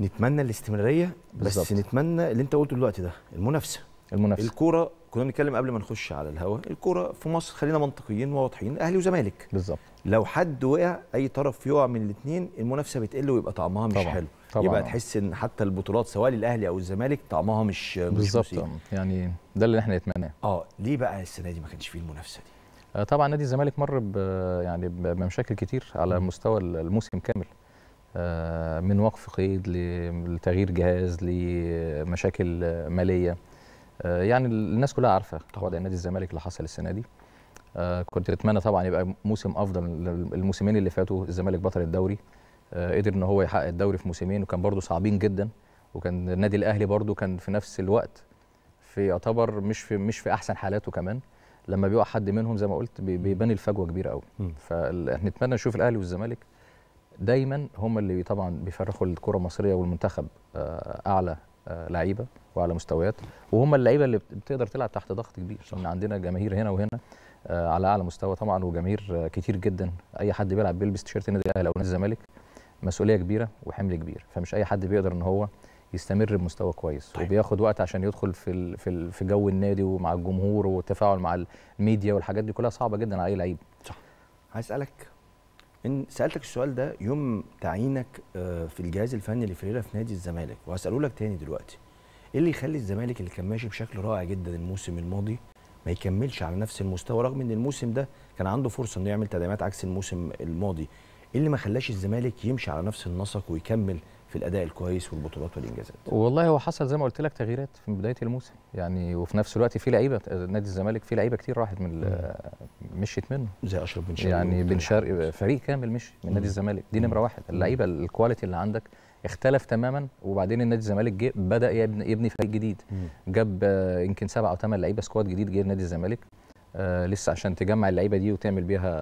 نتمنى الاستمراريه بس بالزبط. نتمنى اللي انت قلته دلوقتي ده المنافسه المنافسه الكوره كنا بنتكلم قبل ما نخش على الهواء الكوره في مصر خلينا منطقيين وواضحين اهلي وزمالك بالظبط لو حد وقع اي طرف يقع من الاثنين المنافسه بتقل ويبقى طعمها مش طبعًا. حلو طبعا. يبقى تحس ان حتى البطولات سواء للاهلي او الزمالك طعمها مش بالظبط يعني ده اللي احنا نتمناه اه ليه بقى السنه دي ما كانش فيه المنافسه دي آه، طبعا نادي الزمالك مر يعني بمشاكل كتير على مستوى الموسم كامل آه، من وقف قيد لتغيير جهاز لمشاكل ماليه آه، يعني الناس كلها عارفه وضع نادي الزمالك اللي حصل السنه دي آه، كنت اتمنى طبعا يبقى موسم افضل الموسمين اللي فاتوا الزمالك بطل الدوري قدر ان هو يحقق الدوري في موسمين وكان برده صعبين جدا وكان النادي الاهلي برده كان في نفس الوقت في يعتبر مش في مش في احسن حالاته كمان لما بيقع حد منهم زي ما قلت بيبان الفجوه كبيره قوي فنتمنى نشوف الاهلي والزمالك دايما هم اللي طبعا بيفرخوا الكره المصريه والمنتخب آه، اعلى آه، لعيبه وعلى مستويات وهم اللعيبه اللي بتقدر تلعب تحت ضغط كبير عشان عندنا جماهير هنا وهنا آه، على اعلى مستوى طبعا وجماهير كتير جدا اي حد بيلعب بيلبس تيشيرت النادي الاهلي او الزمالك مسؤوليه كبيره وحمل كبير فمش اي حد بيقدر ان هو يستمر بمستوى كويس طيب. وبياخد وقت عشان يدخل في في, في جو النادي ومع الجمهور والتفاعل مع الميديا والحاجات دي كلها صعبه جدا على اي لعيب صح هسالك ان سالتك السؤال ده يوم تعيينك آه، في الجهاز الفني لفريرا في نادي الزمالك وهساله لك تاني دلوقتي ايه اللي يخلي الزمالك اللي كان ماشي بشكل رائع جدا الموسم الماضي ما يكملش على نفس المستوى رغم ان الموسم ده كان عنده فرصه انه يعمل تدعيمات عكس الموسم الماضي ايه اللي ما خلاش الزمالك يمشي على نفس النسق ويكمل في الاداء الكويس والبطولات والانجازات والله هو حصل زي ما قلت لك تغييرات في بدايه الموسم يعني وفي نفس الوقت في لعيبه نادي الزمالك في لعيبه كتير راحت من مشيت منه زي اشرف بن شرقي يعني بن طيب. شرقي فريق كامل مشي من نادي الزمالك دي نمره واحد اللعيبه الكواليتي اللي عندك اختلف تماما وبعدين النادي الزمالك جه بدا يبني, فريق جديد جاب آه، يمكن سبع او ثمان لعيبه سكواد جديد جه نادي الزمالك آه، لسه عشان تجمع اللعيبه دي وتعمل بيها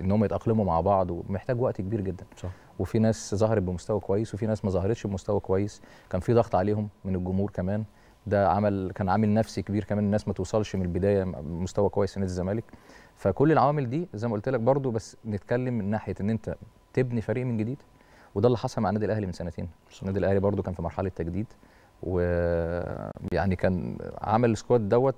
ان هم يتاقلموا مع بعض ومحتاج وقت كبير جدا صح. وفي ناس ظهرت بمستوى كويس وفي ناس ما ظهرتش بمستوى كويس كان في ضغط عليهم من الجمهور كمان ده عمل كان عامل نفسي كبير كمان الناس ما توصلش من البدايه مستوى كويس نادي الزمالك فكل العوامل دي زي ما قلت لك برضو بس نتكلم من ناحيه ان انت تبني فريق من جديد وده اللي حصل مع النادي الاهلي من سنتين النادي الاهلي برضو كان في مرحله تجديد و يعني كان عمل السكواد دوت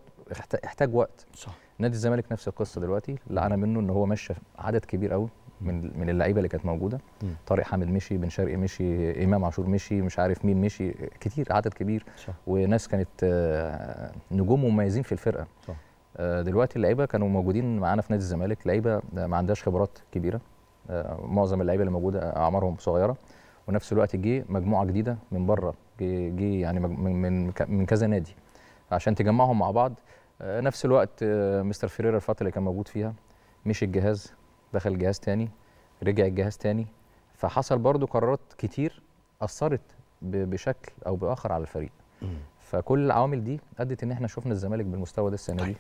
احتاج وقت صح نادي الزمالك نفس القصه دلوقتي اللي عانى منه ان هو مشى عدد كبير قوي من من اللعيبه اللي كانت موجوده مم. طارق حامد مشي بن شرقي مشي امام عاشور مشي مش عارف مين مشي كتير عدد كبير صح. وناس كانت آه، نجوم مميزين في الفرقه صح. آه، دلوقتي اللعيبه كانوا موجودين معانا في نادي الزمالك لعيبه آه، ما عندهاش خبرات كبيره معظم اللعيبه اللي موجوده اعمارهم صغيره ونفس الوقت جه مجموعه جديده من بره جه يعني من من كذا نادي عشان تجمعهم مع بعض نفس الوقت مستر فيريرا الفتره اللي كان موجود فيها مشي الجهاز دخل الجهاز تاني رجع الجهاز تاني فحصل برضو قرارات كتير اثرت بشكل او باخر على الفريق فكل العوامل دي ادت ان احنا شفنا الزمالك بالمستوى ده السنه دي طيب.